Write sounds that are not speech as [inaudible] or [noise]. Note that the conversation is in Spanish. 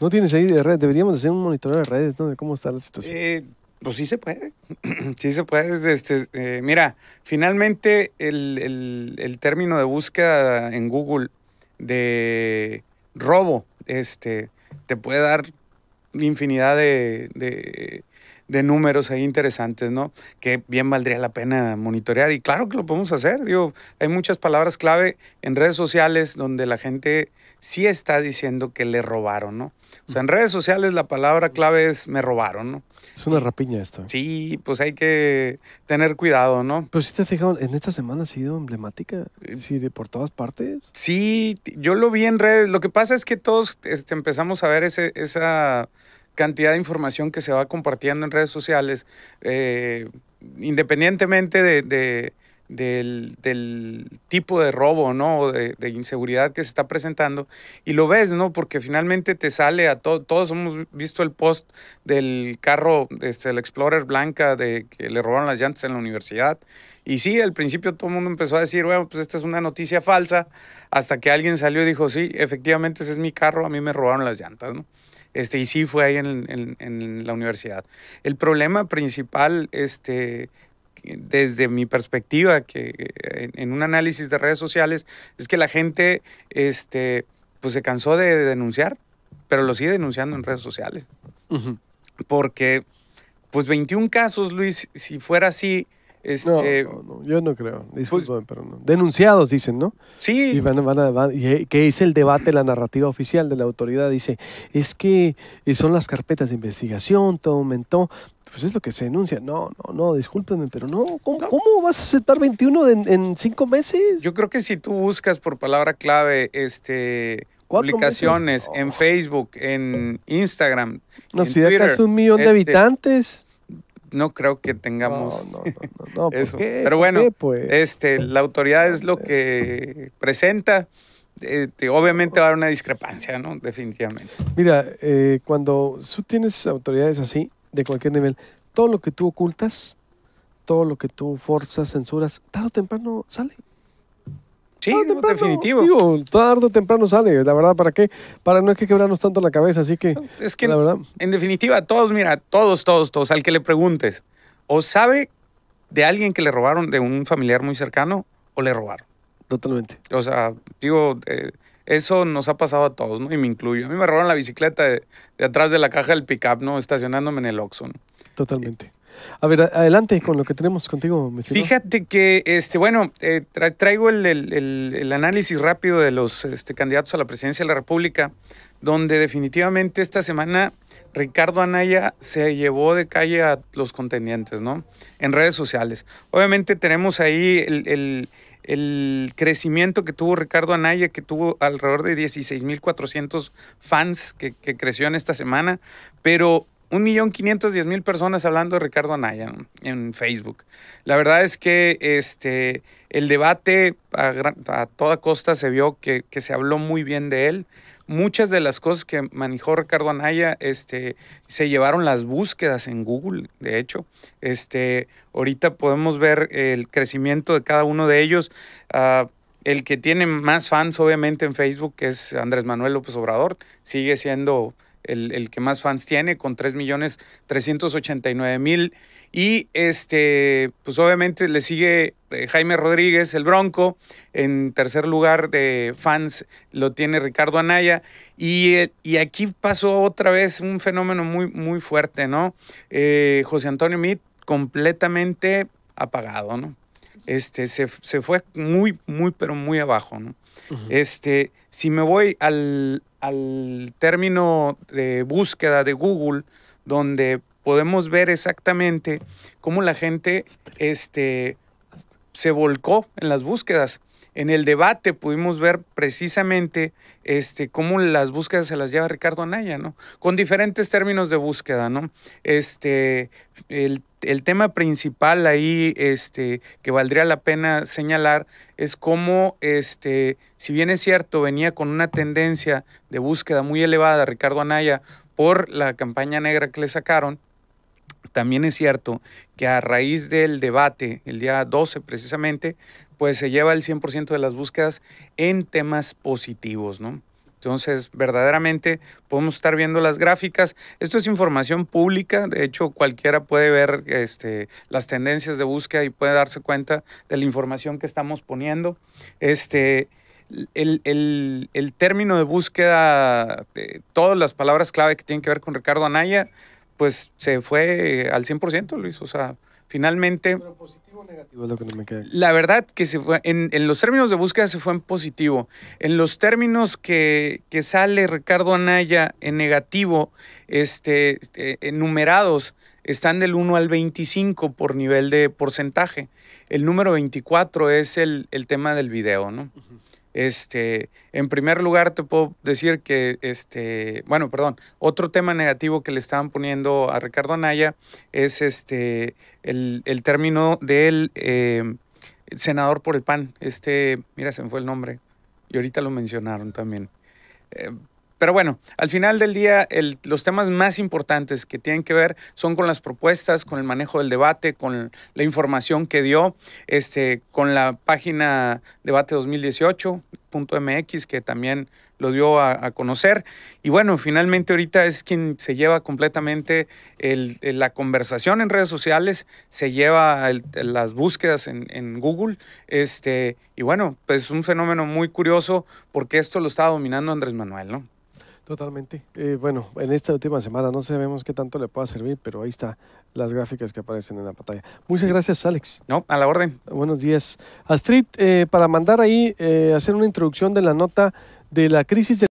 ¿No tienes ahí de redes? Deberíamos hacer un monitoreo de redes, ¿no? cómo está la situación. Eh, pues sí se puede. [clears throat] sí se puede. Este, eh, mira, finalmente el, término de búsqueda en Google de robo este, te puede dar infinidad de de números ahí interesantes, ¿no? Que bien valdría la pena monitorear. Y claro que lo podemos hacer. Digo, hay muchas palabras clave en redes sociales donde la gente sí está diciendo que le robaron, ¿no? O sea, en mm. redes sociales la palabra clave es me robaron, ¿no? Es una rapiña esto. Sí, pues hay que tener cuidado, ¿no? Pues si te fijado, en esta semana ha sido emblemática, eh, sí, de por todas partes. Sí, yo lo vi en redes. Lo que pasa es que todos este, empezamos a ver ese, esa cantidad de información que se va compartiendo en redes sociales, eh, independientemente de, del, tipo de robo, ¿no? De, de, inseguridad que se está presentando. Y lo ves, ¿no? Porque finalmente te sale a todo. Todos hemos visto el post del carro, este, el Explorer Blanca, de que le robaron las llantas en la universidad. Y sí, al principio todo el mundo empezó a decir, bueno, pues esta es una noticia falsa, hasta que alguien salió y dijo, sí, efectivamente ese es mi carro, a mí me robaron las llantas, ¿no? Este, y sí fue ahí en, la universidad. El problema principal, este, desde mi perspectiva, que eh, en, un análisis de redes sociales, es que la gente este, pues se cansó de, denunciar, pero lo sigue denunciando en redes sociales. Porque, pues 21 casos, Luis, si fuera así, este, no, yo no creo. Pues pero no. Denunciados, dicen, ¿no? Sí. Eh, que es el debate, la narrativa oficial de la autoridad. Dice, es que eh, son las carpetas de investigación, todo aumentó. Pues es lo que se denuncia. No, no, no, discúlpenme, pero no. ¿Cómo, vas a aceptar 21 en 5 meses? Yo creo que si tú buscas por palabra clave, este, publicaciones en Facebook, en Instagram. No, en un millón de este, habitantes no creo que tengamos no, no, no, Pero bueno, pues? este, la autoridad es lo que presenta. Este, obviamente va a haber una discrepancia, ¿no? Definitivamente. Mira, eh, cuando tú tienes autoridades así, de cualquier nivel, todo lo que tú ocultas, todo lo que tú forzas, censuras, tarde o temprano sale. Sí, ah, definitivo. Digo, tarde o temprano sale, la verdad, ¿para qué? Para no hay que quebrarnos tanto la cabeza, así que. Es que, la verdad. En definitiva, todos, mira, todos, todos, todos, al que le preguntes, o sabe de alguien que le robaron, de un familiar muy cercano, o le robaron. Totalmente. O sea, digo, eh, eso nos ha pasado a todos, ¿no? Y me incluyo. A mí me robaron la bicicleta de, atrás de la caja del pickup, ¿no? Estacionándome en el Oxxo, Totalmente. A ver, adelante con lo que tenemos contigo. Fíjate que, este, bueno, eh, traigo el, análisis rápido de los este, candidatos a la presidencia de la República, donde definitivamente esta semana Ricardo Anaya se llevó de calle a los contendientes, ¿no? En redes sociales. Obviamente tenemos ahí el crecimiento que tuvo Ricardo Anaya, que tuvo alrededor de 16.400 fans que, que, creció en esta semana, pero 1.510.000 personas hablando de Ricardo Anaya en Facebook. La verdad es que este, el debate a, toda costa se vio que, se habló muy bien de él. Muchas de las cosas que manejó Ricardo Anaya este, se llevaron las búsquedas en Google, de hecho. Este, ahorita podemos ver el crecimiento de cada uno de ellos. Ah, el que tiene más fans, obviamente, en Facebook, es Andrés Manuel López Obrador, sigue siendo el, que más fans tiene, con 3.389.000. Y este, pues obviamente le sigue eh, Jaime Rodríguez, el Bronco. En tercer lugar de fans lo tiene Ricardo Anaya. Y, eh, y aquí pasó otra vez un fenómeno muy, muy fuerte, ¿no? Eh, José Antonio Mit completamente apagado, ¿no? Este, se, fue muy, muy, pero muy abajo, ¿no? Este, si me voy al, al término de búsqueda de Google, donde podemos ver exactamente cómo la gente este, se volcó en las búsquedas en el debate pudimos ver precisamente este, cómo las búsquedas se las lleva Ricardo Anaya, ¿no? Con diferentes términos de búsqueda, ¿no? Este, el, tema principal ahí este, que valdría la pena señalar es cómo, este, si bien es cierto, venía con una tendencia de búsqueda muy elevada Ricardo Anaya por la campaña negra que le sacaron, también es cierto que a raíz del debate, el día 12 precisamente, pues se lleva el 100% de las búsquedas en temas positivos, ¿no? Entonces, verdaderamente podemos estar viendo las gráficas. Esto es información pública, de hecho cualquiera puede ver este, las tendencias de búsqueda y puede darse cuenta de la información que estamos poniendo. Este, el, término de búsqueda, eh, todas las palabras clave que tienen que ver con Ricardo Anaya, pues se fue al 100%, Luis. O sea, finalmente... positivo o negativo es lo que no me queda. La verdad que se fue, en, en, los términos de búsqueda se fue en positivo. En los términos que, que sale Ricardo Anaya en negativo, este, este enumerados, están del 1 al 25 por nivel de porcentaje. El número 24 es el, tema del video, ¿no? Este, en primer lugar, te puedo decir que, este, bueno, perdón, otro tema negativo que le estaban poniendo a Ricardo Anaya es este, el, el término del em, senador por el PAN. Este, mira, se me fue el nombre. Y ahorita lo mencionaron también. Eh, pero bueno, al final del día, los temas más importantes que tienen que ver son con las propuestas, con el manejo del debate, con la información que dio, este, con la página debate 2018.mx que también lo dio a, conocer. Y bueno, finalmente ahorita es quien se lleva completamente la conversación en redes sociales, se lleva las búsquedas en, Google. Este, y bueno, pues es un fenómeno muy curioso porque esto lo estaba dominando Andrés Manuel, ¿no? Totalmente. Eh, bueno, en esta última semana no sabemos qué tanto le pueda servir, pero ahí está las gráficas que aparecen en la pantalla. Muchas gracias, Alex. No, a la orden. Buenos días. Astrid, eh, para mandar ahí, eh, hacer una introducción de la nota de la crisis de